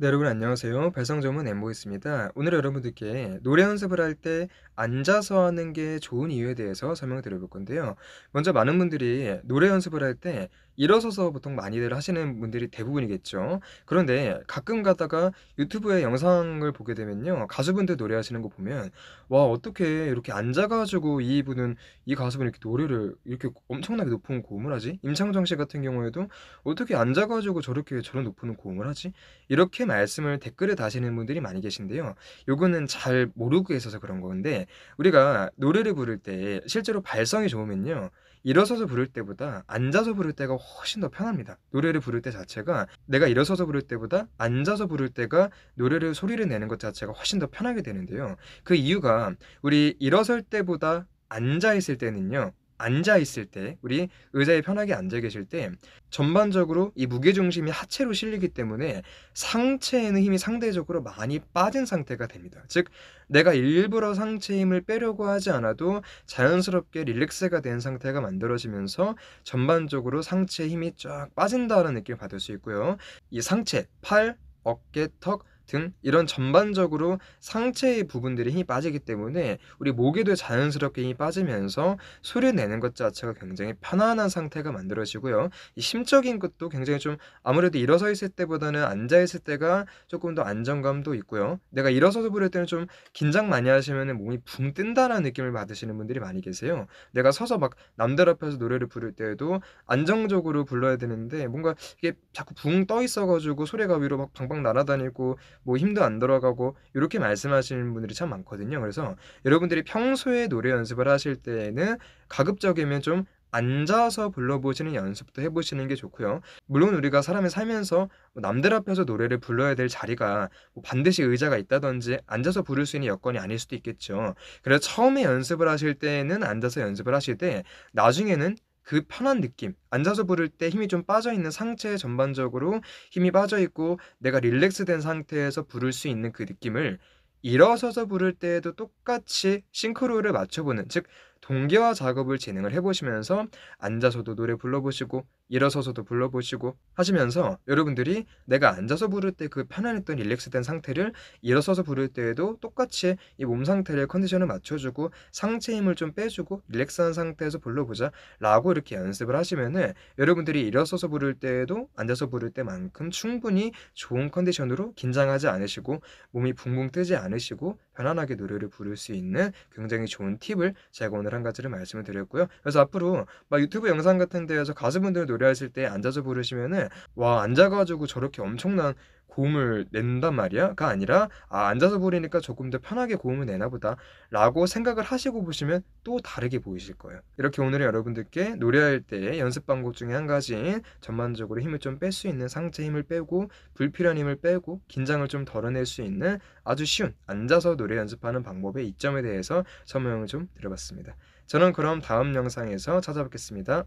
네, 여러분 안녕하세요. 배성점은 엠보이스입니다. 오늘 여러분들께 노래 연습을 할 때 앉아서 하는 게 좋은 이유에 대해서 설명을 드려볼 건데요. 먼저 많은 분들이 노래 연습을 할 때 일어서서 보통 많이들 하시는 분들이 대부분이겠죠. 그런데 가끔 가다가 유튜브에 영상을 보게 되면요. 가수분들 노래하시는 거 보면 와 어떻게 이렇게 앉아가지고 이분은 이 가수분 이렇게 노래를 이렇게 엄청나게 높은 고음을 하지? 임창정 씨 같은 경우에도 어떻게 앉아가지고 저렇게 저런 높은 고음을 하지? 이렇게 말씀을 댓글에 다시는 분들이 많이 계신데요. 요거는 잘 모르고 있어서 그런 건데 우리가 노래를 부를 때 실제로 발성이 좋으면요. 일어서서 부를 때보다 앉아서 부를 때가 훨씬 더 편합니다. 노래를 부를 때 자체가 내가 일어서서 부를 때보다 앉아서 부를 때가 노래를 소리를 내는 것 자체가 훨씬 더 편하게 되는데요. 그 이유가 우리 일어설 때보다 앉아 있을 때는요. 앉아 있을 때 우리 의자에 편하게 앉아 계실 때 전반적으로 이 무게 중심이 하체로 실리기 때문에 상체에는 힘이 상대적으로 많이 빠진 상태가 됩니다. 즉 내가 일부러 상체 힘을 빼려고 하지 않아도 자연스럽게 릴렉스가 된 상태가 만들어지면서 전반적으로 상체 힘이 쫙 빠진다는 느낌을 받을 수 있고요. 이 상체, 팔, 어깨, 턱등 이런 전반적으로 상체의 부분들이 힘이 빠지기 때문에 우리 목에도 자연스럽게 힘이 빠지면서 소리 내는 것 자체가 굉장히 편안한 상태가 만들어지고요. 이 심적인 것도 굉장히 좀 아무래도 일어서 있을 때보다는 앉아 있을 때가 조금 더 안정감도 있고요. 내가 일어서서 부를 때는 좀 긴장 많이 하시면 몸이 붕 뜬다라는 느낌을 받으시는 분들이 많이 계세요. 내가 서서 막 남들 앞에서 노래를 부를 때에도 안정적으로 불러야 되는데 뭔가 이게 자꾸 붕 떠 있어가지고 소리가 위로 막 방방 날아다니고 뭐 힘도 안 들어가고 이렇게 말씀하시는 분들이 참 많거든요. 그래서 여러분들이 평소에 노래 연습을 하실 때에는 가급적이면 좀 앉아서 불러보시는 연습도 해보시는 게 좋고요. 물론 우리가 사람이 살면서 뭐 남들 앞에서 노래를 불러야 될 자리가 뭐 반드시 의자가 있다든지 앉아서 부를 수 있는 여건이 아닐 수도 있겠죠. 그래서 처음에 연습을 하실 때는 에 앉아서 연습을 하실 때 나중에는 그 편한 느낌 앉아서 부를 때 힘이 좀 빠져있는 상체 에 전반적으로 힘이 빠져있고 내가 릴렉스된 상태에서 부를 수 있는 그 느낌을 일어서서 부를 때에도 똑같이 싱크로를 맞춰보는 즉 동기화 작업을 진행을 해보시면서 앉아서도 노래 불러보시고 일어서서도 불러보시고 하시면서 여러분들이 내가 앉아서 부를 때 그 편안했던 릴렉스된 상태를 일어서서 부를 때에도 똑같이 이 몸 상태를 컨디션을 맞춰주고 상체 힘을 좀 빼주고 릴렉스한 상태에서 불러보자 라고 이렇게 연습을 하시면은 여러분들이 일어서서 부를 때에도 앉아서 부를 때만큼 충분히 좋은 컨디션으로 긴장하지 않으시고 몸이 붕붕 뜨지 않으시고 편안하게 노래를 부를 수 있는 굉장히 좋은 팁을 제가 오늘 한 가지를 말씀을 드렸고요. 그래서 앞으로 막 유튜브 영상 같은 데에서 가수분들 노래하실 때 앉아서 부르시면은 와 앉아가지고 저렇게 엄청난 고음을 낸단 말이야가 아니라 아 앉아서 부리니까 조금 더 편하게 고음을 내나 보다라고 생각을 하시고 보시면 또 다르게 보이실 거예요. 이렇게 오늘 여러분들께 노래할 때 연습 방법 중에 한 가지인 전반적으로 힘을 좀 뺄 수 있는 상체 힘을 빼고 불필요한 힘을 빼고 긴장을 좀 덜어낼 수 있는 아주 쉬운 앉아서 노래 연습하는 방법의 이점에 대해서 설명을 좀 드려봤습니다. 저는 그럼 다음 영상에서 찾아뵙겠습니다.